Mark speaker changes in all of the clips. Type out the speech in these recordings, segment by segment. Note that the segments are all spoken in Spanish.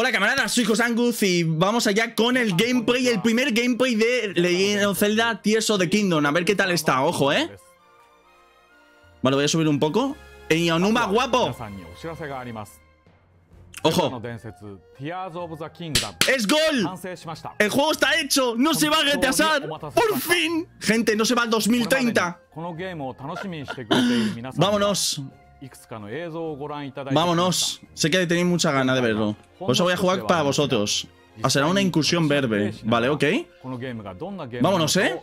Speaker 1: Hola camaradas, soy Josanguz y vamos allá con el gameplay, el primer gameplay de Legend of Zelda Tears of the Kingdom. A ver qué tal está, ojo, ¿eh? Vale, voy a subir un poco. En Onuma, guapo! ¡Ojo!
Speaker 2: ¡Es gol! ¡El juego
Speaker 1: está hecho! ¡No se va a retrasar! ¡Por fin! Gente, no se va al 2030.
Speaker 2: ¡Vámonos! Vámonos.
Speaker 1: Sé que tenéis mucha gana de verlo. Por eso voy a jugar para vosotros. será una incursión verde. Vale, ok.
Speaker 2: Vámonos, ¿eh?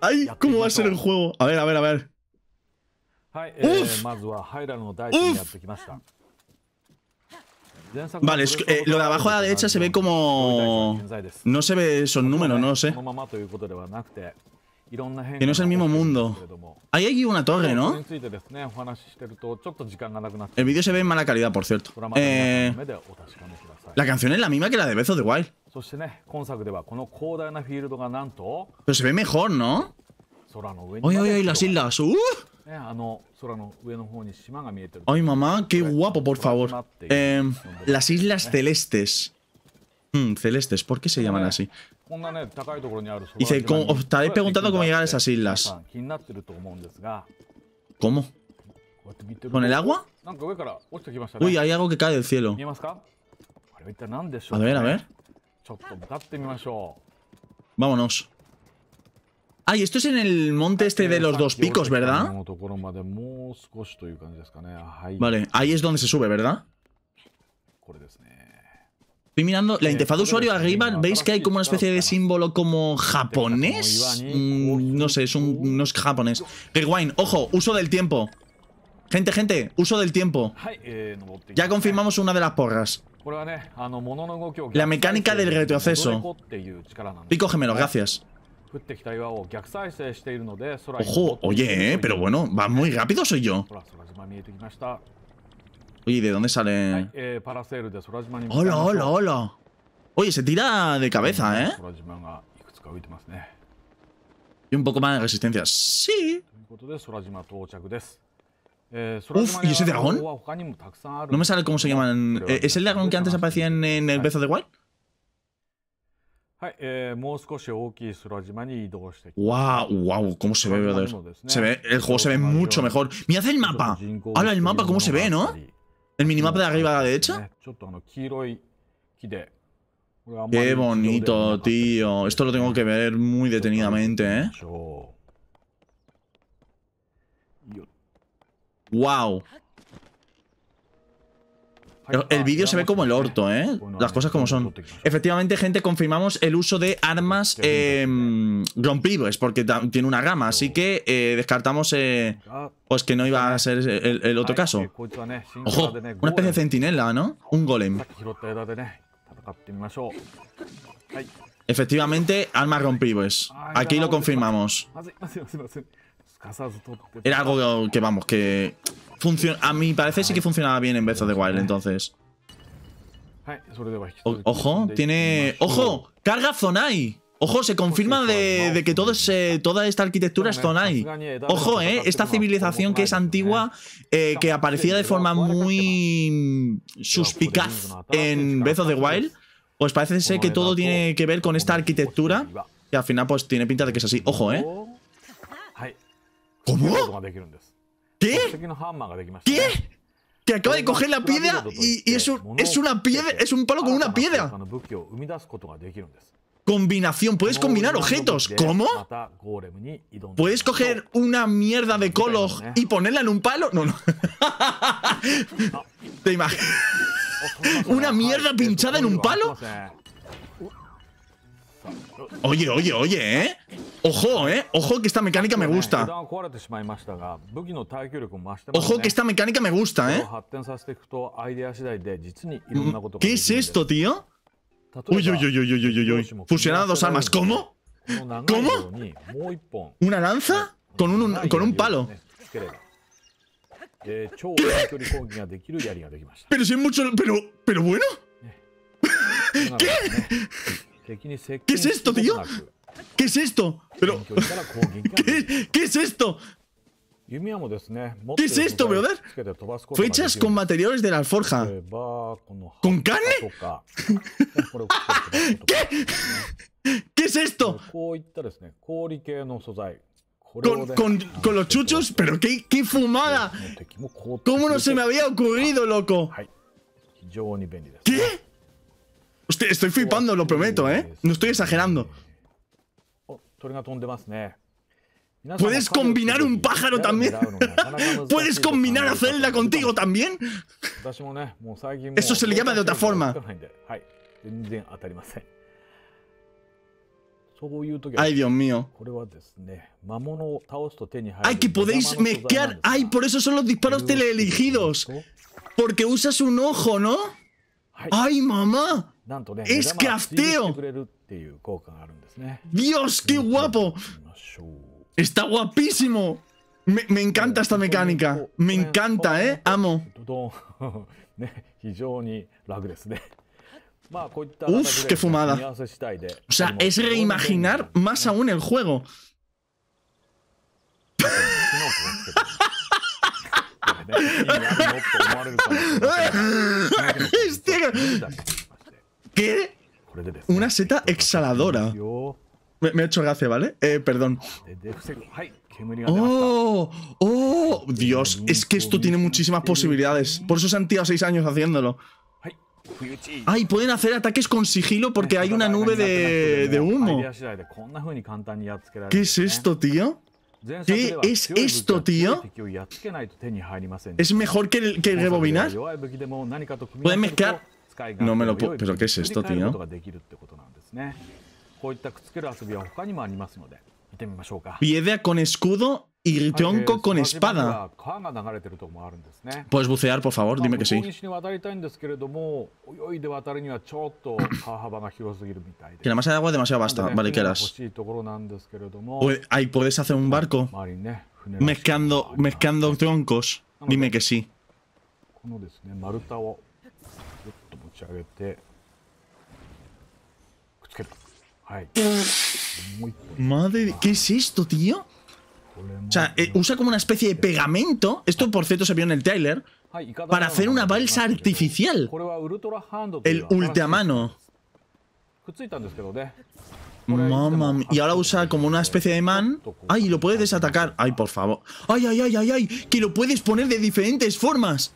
Speaker 1: ¡Ay! ¿Cómo va a ser el juego? A ver, a ver, a ver. Eh, ¡Uf! ¡Uf!
Speaker 2: Vale, eh, lo de abajo
Speaker 1: a la derecha se ve como... No se ve esos números, no lo sé.
Speaker 2: Que no es el mismo mundo. Ahí Hay una torre, ¿no?
Speaker 1: El vídeo se ve en mala calidad, por cierto. Eh, la canción es la misma que la de Bezo de Wild. Pero se ve mejor, ¿no? ¡Ay, ay, ay! Las islas. ¡Uh! ¡Ay, mamá! ¡Qué guapo, por favor! Eh, las islas celestes. Hmm, celestes, ¿por qué se llaman eh, así?
Speaker 2: Dice, os estaréis preguntando cómo llegar a esas islas. ¿Cómo? ¿Con el agua? Uy, hay algo que cae del cielo. A ver, a ver. Eh.
Speaker 1: Vámonos. Ay, esto es en el monte este de los dos picos, ¿verdad? Vale, ahí es donde se sube, ¿verdad? Estoy mirando la interfaz de usuario arriba, veis que hay como una especie de símbolo como japonés. ¿eh? Mm, no sé, es un, no es japonés. Rewind, ojo, uso del tiempo. Gente, gente, uso del tiempo. Eh, ya confirmamos una de las porras.
Speaker 2: La mecánica del retroceso. Y cógemelo, gracias. Ojo, oye, eh, pero
Speaker 1: bueno, va muy rápido soy yo. Oye, ¿de dónde sale?
Speaker 2: Eh, hola, hola,
Speaker 1: hola. Oye, se tira de cabeza, ¿eh? Y un poco más de resistencia.
Speaker 2: Sí. Eh, Uf, ¿y ese dragón? No me
Speaker 1: sale cómo se llaman. Eh, ¿Es el dragón que antes aparecía en, el Bezo de the Wow, wow, cómo se ve, brother. el juego se ve mucho mejor. Mira el mapa. ¡Hala, el mapa, cómo se ve, ¿no? El minimapa de arriba a la derecha.
Speaker 2: Qué bonito,
Speaker 1: tío. Esto lo tengo que ver muy detenidamente, ¿eh? ¡Wow! el vídeo se ve como el orto, ¿eh? Las cosas como son. Efectivamente, gente, confirmamos el uso de armas rompibles, porque tiene una gama, así que descartamos pues que no iba a ser el, el, otro caso.
Speaker 2: Ojo, una especie de
Speaker 1: centinela, ¿no? Un golem. Efectivamente, armas rompibles. Aquí lo confirmamos. Era algo que, vamos, que Funciona, a mí parece sí que funcionaba bien en Breath of the Wild, entonces. ojo, tiene... ¡Ojo! ¡Carga Zonai! Ojo, se confirma de, que todo toda esta arquitectura es Zonai. Ojo, eh, esta civilización que es ¿eh? antigua, eh, que aparecía de forma muy pues suspicaz en Breath of the Wild, pues parece ser que todo tiene que ver con esta arquitectura, y al final pues tiene pinta de que es así. Ojo, eh.
Speaker 2: ¿Cómo? ¿Qué? Pues ¿Qué?
Speaker 1: Que acaba de coger la piedra y, es, un, una piedra, es un palo con una piedra. Combinación, puedes combinar objetos. ¿Cómo? ¿Puedes coger una mierda de color ¿eh? y ponerla en un palo? No, no. ¿Te imaginas? ¿Una mierda pinchada en un palo? Oye, oye, oye, ¿eh? Ojo, ¿eh? Ojo que esta mecánica me gusta.
Speaker 2: Ojo que esta
Speaker 1: mecánica me gusta, ¿eh? ¿Qué es esto, tío? Uy, uy, uy, uy, uy, uy, uy. dos armas. ¿Cómo? ¿Cómo? ¿Una lanza? Con un, con un palo.
Speaker 2: Pero
Speaker 1: si es mucho... Pero, pero bueno. ¿Qué?
Speaker 2: ¿Qué es esto, tío?
Speaker 1: ¿Qué es esto?
Speaker 2: Pero... ¿Qué, es esto? ¿Qué es esto, brother? Fechas con
Speaker 1: materiales de la alforja.
Speaker 2: ¿Con carne? ¿Qué? ¿Qué es esto? Con,
Speaker 1: los chuchos, pero qué, qué fumada. ¿Cómo no se me había ocurrido, loco? ¿Qué? estoy flipando, lo prometo, ¿eh? No estoy exagerando. Oh, ¿Puedes combinar un pájaro también? ¿Puedes combinar a Zelda contigo también?
Speaker 2: Eso se le llama de otra forma. Ay, Dios mío. Ay, que podéis mezclar.
Speaker 1: Ay, por eso son los disparos teleelegidos. Porque usas un ojo, ¿no? ¡Ay, mamá!
Speaker 2: ¡Es crafteo!
Speaker 1: ¡Dios, qué guapo! ¡Está guapísimo! Me, me, encanta esta mecánica. Me encanta, ¿eh? Amo.
Speaker 2: Uf, qué fumada. O
Speaker 1: sea, es reimaginar más aún el juego. ¿Qué? Una seta exhaladora. Me, ha he hecho gracia, ¿vale? Eh, perdón. ¡Oh! ¡Oh! Dios, es que esto tiene muchísimas posibilidades. Por eso se han tirado seis años haciéndolo. ¡Ay! Pueden hacer ataques con sigilo porque hay una nube de, de humo.
Speaker 2: ¿Qué es esto,
Speaker 1: tío? ¿Qué es esto, tío?
Speaker 2: ¿Es mejor que el, que rebobinar? mezclar? No me lo puedo... ¿Pero qué es esto, tío?
Speaker 1: Piedra con escudo y tronco con espada. ¿Puedes bucear, por favor? Dime que sí.
Speaker 2: Que
Speaker 1: la masa de agua es demasiado vasta. Vale, que eras Ahí puedes hacer un barco mezclando, mezclando troncos. Dime que sí. Madre, ¿qué es esto, tío? O sea, eh, usa como una especie de pegamento. Esto, por cierto, se vio en el trailer.
Speaker 2: Para hacer una balsa artificial. El ultramano.
Speaker 1: Mamma Y ahora usa como una especie de man. ¡Ay, lo puedes desatacar! ¡Ay, por favor! ¡Ay, ay, ay, ay, ay! ¡Que lo puedes poner de diferentes formas!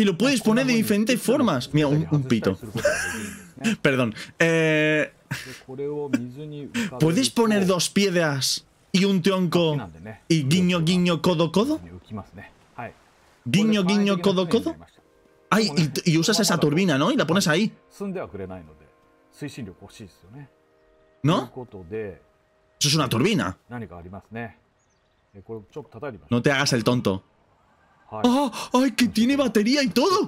Speaker 1: y lo puedes poner de diferentes formas. Mira, un, pito. Perdón. Eh, ¿Puedes poner dos piedras y un tronco y guiño, guiño, codo, codo? Guiño, guiño, codo, codo. Ay, y usas esa turbina, ¿no? Y la pones ahí. ¿No?
Speaker 2: Eso
Speaker 1: es una turbina. No te hagas el tonto. ¡Ah! ¡Ay, que tiene batería y todo!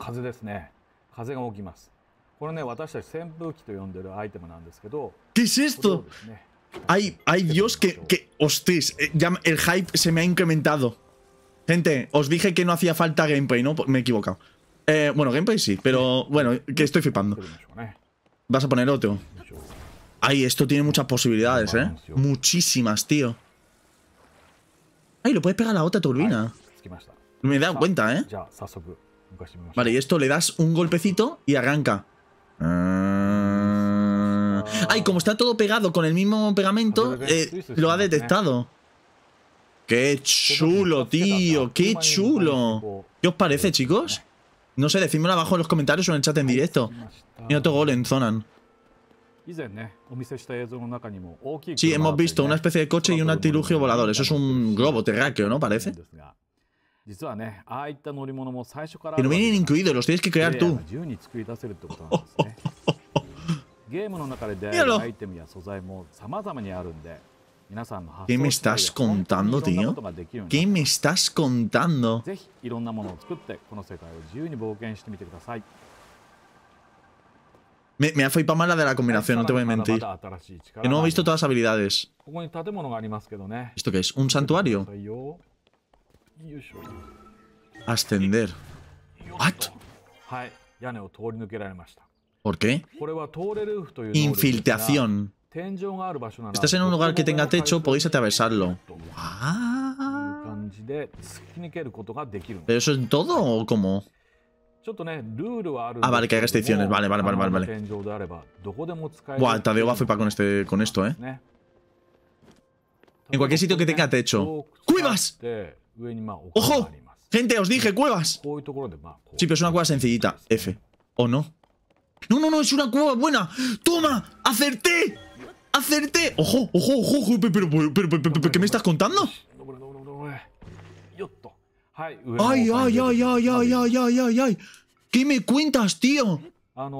Speaker 1: ¿Qué es esto? Ay, ay Dios, que, que eh, el hype se me ha incrementado. Gente, os dije que no hacía falta gameplay, ¿no? Pues me he equivocado. Eh, bueno, gameplay sí, pero bueno, que estoy flipando. ¿eh? Vas a poner otro. Ay, esto tiene muchas posibilidades, ¿eh? Muchísimas, tío. Ay, lo puedes pegar a la otra turbina. Me he dado cuenta, ¿eh? Vale, y esto le das un golpecito y arranca. Ah. Ay, como está todo pegado con el mismo pegamento, eh, lo ha detectado. ¡Qué chulo, tío! ¡Qué chulo! ¿Qué os parece, chicos? No sé, decídmelo abajo en los comentarios o en el chat en directo. Y otro gol en Zonan.
Speaker 2: Eh, sí, hemos visto una especie
Speaker 1: de coche y un artilugio volador. Eso es un globo terráqueo, ¿no? Parece no vienen incluidos, los tienes que crear tú.
Speaker 2: Míralo. ¿Qué me estás
Speaker 1: contando, tío? ¿Qué me estás contando? Me, ha fui mal la de la combinación, no te voy a mentir.
Speaker 2: Que no he visto todas las
Speaker 1: habilidades. ¿Esto qué es? ¿Un santuario? Ascender.
Speaker 2: ¿What? ¿Por qué? Infiltración. Estás en un lugar que tenga techo,
Speaker 1: podéis atravesarlo.
Speaker 2: Ah. ¿Pero
Speaker 1: eso es todo o cómo?
Speaker 2: Ah, vale, que hay restricciones. Vale, vale, vale, vale, vale. Buah, Tadeo
Speaker 1: va a con, este, con esto, ¿eh? En cualquier sitio que tenga techo.
Speaker 2: ¡Cuivas! ¡Ojo!
Speaker 1: Gente, os dije, cuevas. Sí, pero es una cueva sencillita. F. ¿O no? No, no, no, es una cueva buena. ¡Toma! ¡Acerté! ¡Acerté! ¡Ojo, ojo, ojo! pero, pero, pero, ¿qué me estás contando? ¡Ay, ay, ay, ay, ay, ay, ay, ay, ay! ¿Qué me cuentas, tío? Ah,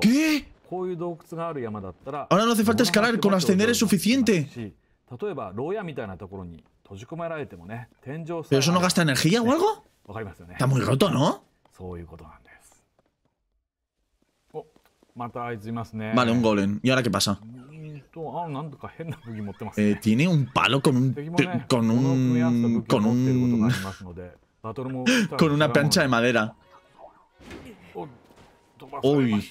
Speaker 2: ¿Qué? Ahora no hace falta escalar, con ascender es
Speaker 1: suficiente.
Speaker 2: ¿Pero eso no gasta energía o algo? Está muy roto, ¿no? Vale, un
Speaker 1: golem. ¿Y ahora qué pasa? tiene un palo con un... con un... con un...
Speaker 2: con una plancha
Speaker 1: de madera. Uy.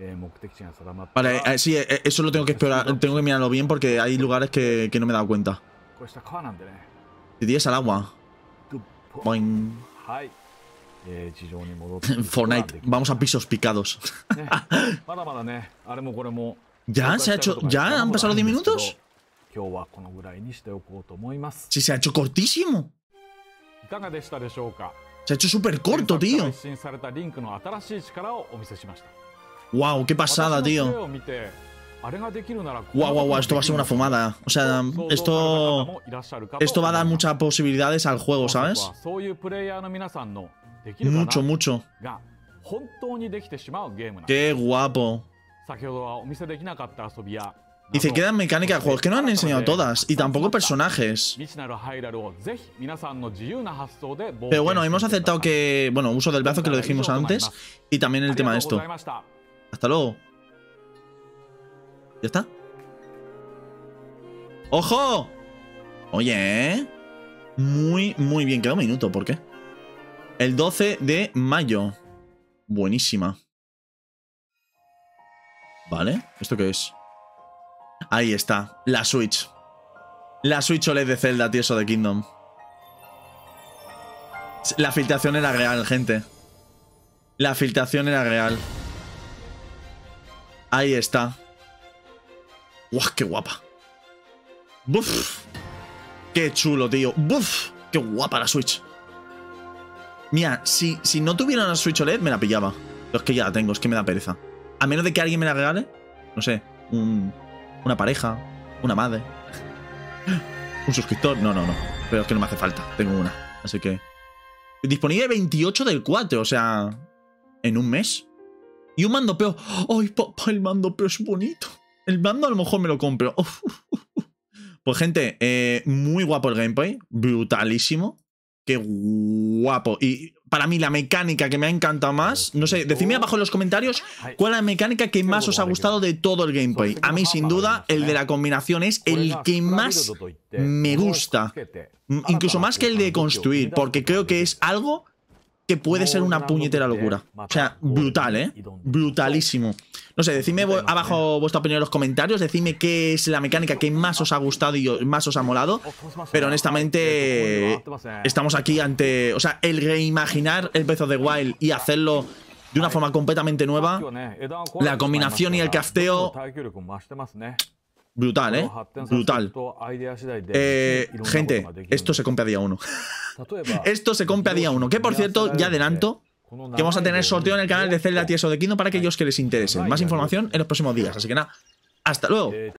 Speaker 2: Eh, vale,
Speaker 1: eh, sí, eh, eso lo tengo que esperar, tengo que mirarlo bien porque hay lugares que, no me he dado cuenta. Si tienes al agua. Fortnite, vamos a pisos picados.
Speaker 2: ¿Ya? ¿Se ha hecho? ¿Ya han pasado 10 minutos?
Speaker 1: Si, se ha hecho cortísimo.
Speaker 2: Se ha
Speaker 1: hecho súper corto, tío. Wow, qué pasada, tío.
Speaker 2: Wow, wow, wow, esto va a ser una
Speaker 1: fumada. O sea, esto, esto va a dar muchas posibilidades al juego, ¿sabes? Mucho, mucho. Qué guapo. Y se quedan mecánicas de Es que no han enseñado todas y tampoco personajes. Pero bueno, hemos aceptado que, bueno, uso del brazo que lo dijimos antes y también el tema de esto. Hasta luego. ¿Ya está? ¡Ojo! Oye, ¿eh? Muy, muy bien. Queda un minuto, ¿por qué? El 12 de mayo. Buenísima. Vale, ¿esto qué es? Ahí está, la Switch. La Switch OLED de Zelda, tío, eso de Kingdom. La filtración era real, gente. La filtración era real. Ahí está. ¡Guau, qué guapa! ¡Buf! ¡Qué chulo, tío! ¡Buf! ¡Qué guapa la Switch! Mira, si, no tuviera una Switch OLED, me la pillaba. Pero es que ya la tengo, es que me da pereza. A menos de que alguien me la regale, no sé, una pareja, una madre, un suscriptor. No, no, no. Pero es que no me hace falta, tengo una. Así que... Disponible 28 del 4, o sea... En un mes. Y un mando pero ¡Ay, papá, el mando peo es bonito! El mando a lo mejor me lo compro. Pues, gente, eh, muy guapo el gameplay. Brutalísimo. Qué guapo. Y para mí, la mecánica que me ha encantado más. No sé, decidme abajo en los comentarios cuál es la mecánica que más os ha gustado de todo el gameplay. A mí, sin duda, el de la eh. combinación es el que más me gusta. Mm, incluso más que el de construir, porque creo que es algo que puede ser una puñetera locura. O sea, brutal, ¿eh? Brutalísimo. No sé, decidme abajo vuestra opinión en los comentarios, decidme qué es la mecánica que más os ha gustado y más os ha molado, pero honestamente estamos aquí ante, o sea, el reimaginar el Breath de Wild y hacerlo de una forma completamente nueva,
Speaker 2: la combinación y el casteo
Speaker 1: Brutal, ¿eh? Brutal.
Speaker 2: Eh, gente, esto
Speaker 1: se compra día uno. esto se compra día uno. Que por cierto, ya adelanto que vamos a tener sorteo en el canal de Zelda Tieso de Kino para aquellos que les interesen. Más información en los próximos días. Así que nada, hasta luego.
Speaker 2: Eh,